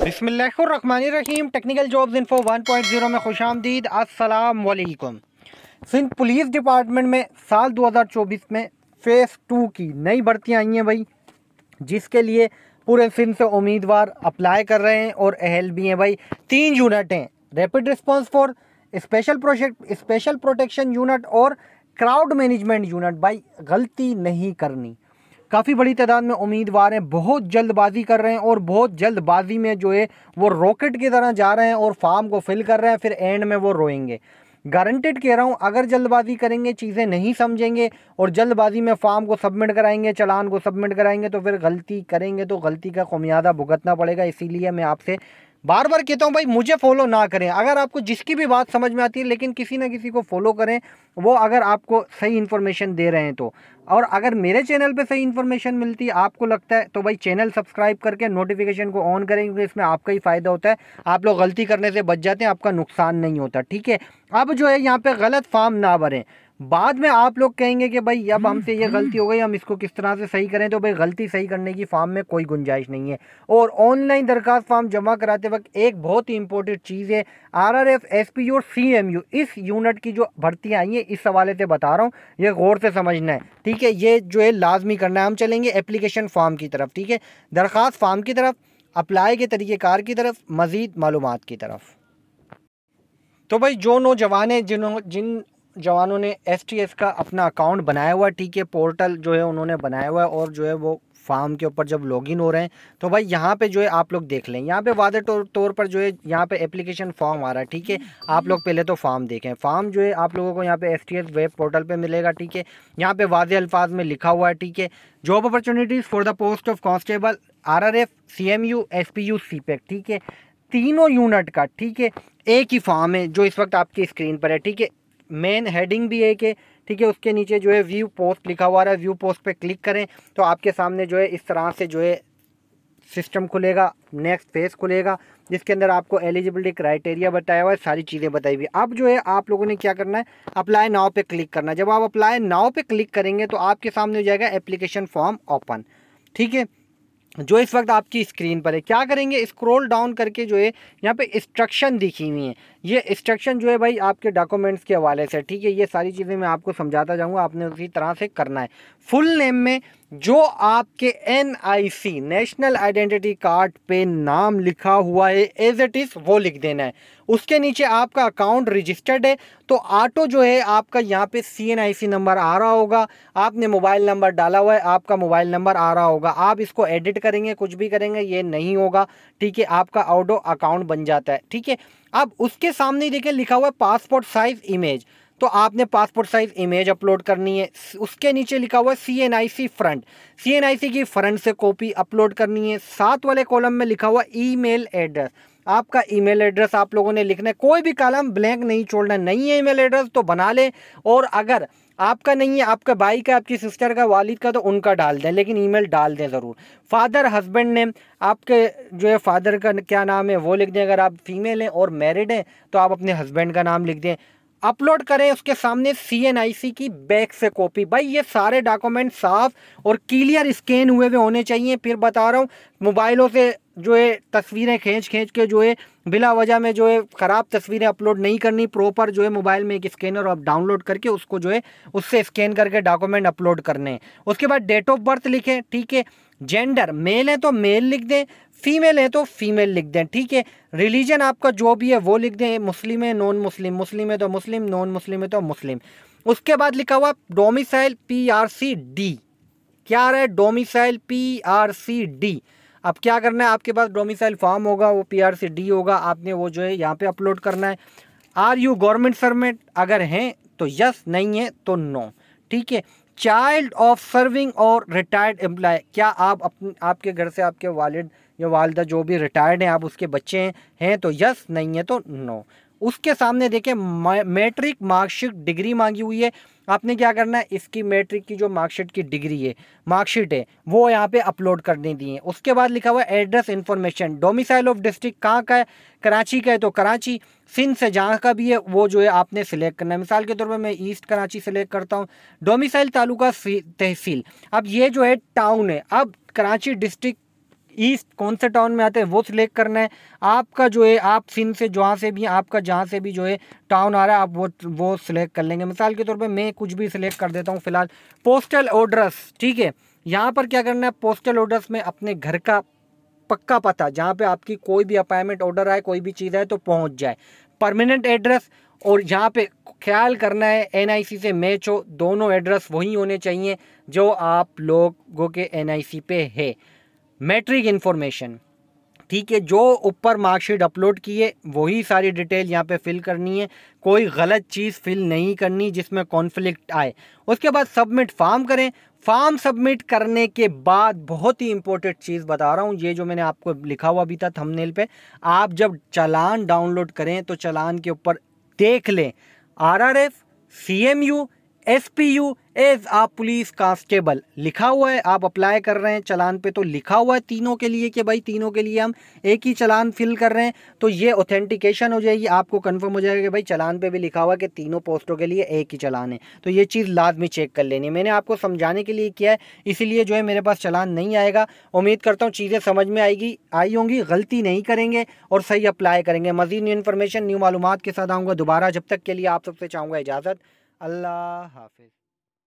रहीम technical jobs info 1.0 में खुश आमदीद असलकम सिंध पुलिस डिपार्टमेंट में साल 2024 में फ़ेज़ टू की नई भर्ती आई हैं भाई जिसके लिए पूरे सिंध से उम्मीदवार अप्लाई कर रहे हैं और अहल भी हैं भाई तीन यूनिट हैं rapid response force special project special protection unit और क्राउड मैनेजमेंट यूनिट भाई गलती नहीं करनी काफ़ी बड़ी तादाद में उम्मीदवार हैं बहुत जल्दबाजी कर रहे हैं और बहुत जल्दबाजी में जो है वो रॉकेट की तरह जा रहे हैं और फार्म को फिल कर रहे हैं फिर एंड में वो रोएंगे गारंटेड कह रहा हूँ अगर जल्दबाजी करेंगे चीज़ें नहीं समझेंगे और जल्दबाजी में फार्म को सबमिट कराएंगे चलान को सबमिट कराएंगे तो फिर गलती करेंगे तो गलती का खमियादा भुगतना पड़ेगा इसीलिए मैं आपसे बार बार कहता हूँ भाई मुझे फॉलो ना करें अगर आपको जिसकी भी बात समझ में आती है लेकिन किसी ना किसी को फॉलो करें वो अगर आपको सही इन्फॉर्मेशन दे रहे हैं तो और अगर मेरे चैनल पे सही इन्फॉर्मेशन मिलती है आपको लगता है तो भाई चैनल सब्सक्राइब करके नोटिफिकेशन को ऑन करें क्योंकि इसमें आपका ही फ़ायदा होता है आप लोग गलती करने से बच जाते हैं आपका नुकसान नहीं होता ठीक है अब जो है यहाँ पर गलत फार्म ना भरें बाद में आप लोग कहेंगे कि भाई अब हम्म, हमसे ये हम्म। गलती हो गई हम इसको किस तरह से सही करें तो भाई गलती सही करने की फार्म में कोई गुंजाइश नहीं है और ऑनलाइन दरखास्त फार्म जमा कराते वक्त एक बहुत ही इंपॉर्टेंट चीज़ है R R F S P और सी एम यू इस यूनिट की जो भर्तियाँ आई हैं इस हवाले से बता रहा हूँ ये गौर से समझना है ठीक है ये जो है लाजमी करना है हम चलेंगे एप्लीकेशन फार्म की तरफ ठीक है दरख्वास्त फार्म की तरफ अप्लाई के तरीक़ेकार की तरफ मज़ीद मालूम की तरफ तो भाई जो नौजवान हैं जिन्हों जिन जवानों ने एसटीएफ का अपना अकाउंट बनाया हुआ है पोर्टल जो है उन्होंने बनाया हुआ है और जो है वो फार्म के ऊपर जब लॉगिन हो रहे हैं तो भाई यहाँ पे जो है आप लोग देख लें यहाँ पे वादे तौर तौर पर जो है यहाँ पे एप्लीकेशन फॉर्म आ रहा है ठीक है आप लोग पहले तो फॉर्म देखें फॉर्म जो है आप लोगों को यहाँ पे एस वेब पोर्टल पे मिलेगा ठीक है यहाँ पे वादे अल्फाज में लिखा हुआ है ठीक है job opportunities for the post of constable R R F C M U S P U C pack ठीक है तीनों यूनिट का ठीक है एक ही फॉर्म है जो इस वक्त आपकी स्क्रीन पर है ठीक है मेन हेडिंग भी है कि ठीक है उसके नीचे जो है व्यू पोस्ट लिखा हुआ रहा है व्यू पोस्ट पे क्लिक करें तो आपके सामने जो है इस तरह से जो है सिस्टम खुलेगा नेक्स्ट फेज खुलेगा जिसके अंदर आपको एलिजिबिलिटी क्राइटेरिया बताया हुआ है सारी चीज़ें बताई हुई अब जो है आप लोगों ने क्या करना है अप्लाई नाव पे क्लिक करना है जब आप अप्लाई नाव पे क्लिक करेंगे तो आपके सामने हो जाएगा एप्लीकेशन फॉर्म ओपन ठीक है जो इस वक्त आपकी स्क्रीन पर है क्या करेंगे स्क्रॉल डाउन करके जो है यहाँ पे इंस्ट्रक्शन दिखी हुई हैं ये इंस्ट्रक्शन जो है भाई आपके डॉक्यूमेंट्स के हवाले से ठीक है ये सारी चीज़ें मैं आपको समझाता जाऊँगा आपने उसी तरह से करना है फुल नेम में जो आपके सी नेशनल आइडेंटिटी कार्ड पे नाम लिखा हुआ है एज इट इज़ वो लिख देना है उसके नीचे आपका अकाउंट रजिस्टर्ड है तो ऑटो जो है आपका यहाँ पे सी नंबर आ रहा होगा आपने मोबाइल नंबर डाला हुआ है आपका मोबाइल नंबर आ रहा होगा आप इसको एडिट करेंगे कुछ भी करेंगे ये नहीं होगा ठीक है आपका ऑटो अकाउंट बन जाता है ठीक है अब उसके सामने देखिए लिखा हुआ है पासपोर्ट साइज़ इमेज तो आपने पासपोर्ट साइज़ इमेज अपलोड करनी है उसके नीचे लिखा हुआ है C N I C front C N I C की फ्रंट से कॉपी अपलोड करनी है साथ वाले कॉलम में लिखा हुआ ई मेल एड्रेस आपका ईमेल एड्रेस आप लोगों ने लिखना है कोई भी कॉलम ब्लैंक नहीं छोड़ना नहीं है ईमेल एड्रेस तो बना लें और अगर आपका नहीं है आपका भाई का आपकी सिस्टर का वालिद का तो उनका डाल दें लेकिन ईमेल डाल दें ज़रूर फादर हस्बैंड नेम आपके जो है फादर का क्या नाम है वो लिख दें अगर आप फीमेल हैं और मैरिड हैं तो आप अपने हस्बैंड का नाम लिख दें अपलोड करें उसके सामने सी की बैक से कॉपी भाई ये सारे डॉक्यूमेंट साफ़ और क्लियर स्कैन हुए हुए होने चाहिए फिर बता रहा हूँ मोबाइलों से जो है तस्वीरें खींच खींच के जो है बिला वजह में जो है ख़राब तस्वीरें अपलोड नहीं करनी प्रॉपर जो है मोबाइल में एक स्कैनर आप डाउनलोड करके उसको जो है उससे स्कैन करके डॉक्यूमेंट अपलोड करने उसके बाद डेट ऑफ बर्थ लिखें ठीक है जेंडर मेल है तो मेल लिख दें फीमेल है तो फीमेल लिख दें ठीक है रिलीजन आपका जो भी है वो लिख दें मुस्लिम है नॉन मुस्लिम मुस्लिम है तो मुस्लिम नॉन मुस्लिम है तो मुस्लिम उसके बाद लिखा हुआ domicile P R C D क्या आ रहा है domicile P R C D अब क्या करना है आपके पास डोमिसाइल फॉर्म होगा वो पी आर सी डी होगा आपने वो जो है यहाँ पे अपलोड करना है आर यू गवर्नमेंट सर्वेंट अगर हैं तो यस नहीं है तो नो ठीक है चाइल्ड ऑफ सर्विंग और रिटायर्ड एम्प्लॉय क्या आप अपने आपके घर से आपके वालिद या वालदा जो भी रिटायर्ड हैं आप उसके बच्चे हैं हैं तो यस नहीं है तो नो उसके सामने देखें मैट्रिक मार्कशीट डिग्री मांगी हुई है आपने क्या करना है इसकी मैट्रिक की जो मार्कशीट की डिग्री है मार्कशीट है वो यहाँ पे अपलोड करने दी है उसके बाद लिखा हुआ है address information domicile of district कहाँ का है कराची का है तो कराची सिंध से जहाँ का भी है वो जो है आपने सिलेक्ट करना है मिसाल के तौर पर मैं ईस्ट कराची सेलेक्ट करता हूँ डोमिसाइल तालुका तहसील अब ये जो है टाउन है अब कराची डिस्ट्रिक्ट ईस्ट कौन से टाउन में आते हैं वो सिलेक्ट करना है आपका जो है आप सिंध से जहाँ से भी आपका जहाँ से भी जो है टाउन आ रहा है आप वो वो सिलेक्ट कर लेंगे मिसाल के तौर पर मैं कुछ भी सिलेक्ट कर देता हूँ फ़िलहाल पोस्टल ऑर्डरस ठीक है यहाँ पर क्या करना है पोस्टल ऑर्डरस में अपने घर का पक्का पता जहाँ पे आपकी कोई भी अपॉइंटमेंट ऑर्डर आए कोई भी चीज़ आए तो पहुँच जाए परमानेंट एड्रेस और यहाँ पे ख्याल करना है एनआईसी से मैच हो दोनों एड्रेस वही होने चाहिए जो आप लोगों के एनआईसी पे है मैट्रिक इन्फॉर्मेशन ठीक है जो ऊपर मार्कशीट अपलोड किए वही सारी डिटेल यहाँ पे फिल करनी है कोई गलत चीज़ फिल नहीं करनी जिसमें कॉन्फ्लिक्ट आए उसके बाद सबमिट फॉर्म करें फॉर्म सबमिट करने के बाद बहुत ही इंपॉर्टेंट चीज़ बता रहा हूँ ये जो मैंने आपको लिखा हुआ भी था थंबनेल पे आप जब चालान डाउनलोड करें तो चलान के ऊपर देख लें R R F C M U S P U as a police constable लिखा हुआ है आप अप्लाई कर रहे हैं चलान पे तो लिखा हुआ है तीनों के लिए कि भाई तीनों के लिए हम एक ही चलान फिल कर रहे हैं तो ये ऑथेंटिकेशन हो जाएगी आपको कंफर्म हो जाएगा कि भाई चलान पे भी लिखा हुआ है कि तीनों पोस्टों के लिए एक ही चलान है तो ये चीज़ लाजमी चेक कर लेनी है मैंने आपको समझाने के लिए किया है इसीलिए जो है मेरे पास चलान नहीं आएगा उम्मीद करता हूँ चीज़ें समझ में आएगी आई होंगी गलती नहीं करेंगे और सही अप्लाई करेंगे मज़ीद न्यू इन्फॉर्मेशन न्यू मालूम के साथ आऊँगा दोबारा जब तक के लिए आप सबसे चाहूँगा इजाज़त अल्लाह हाफिज़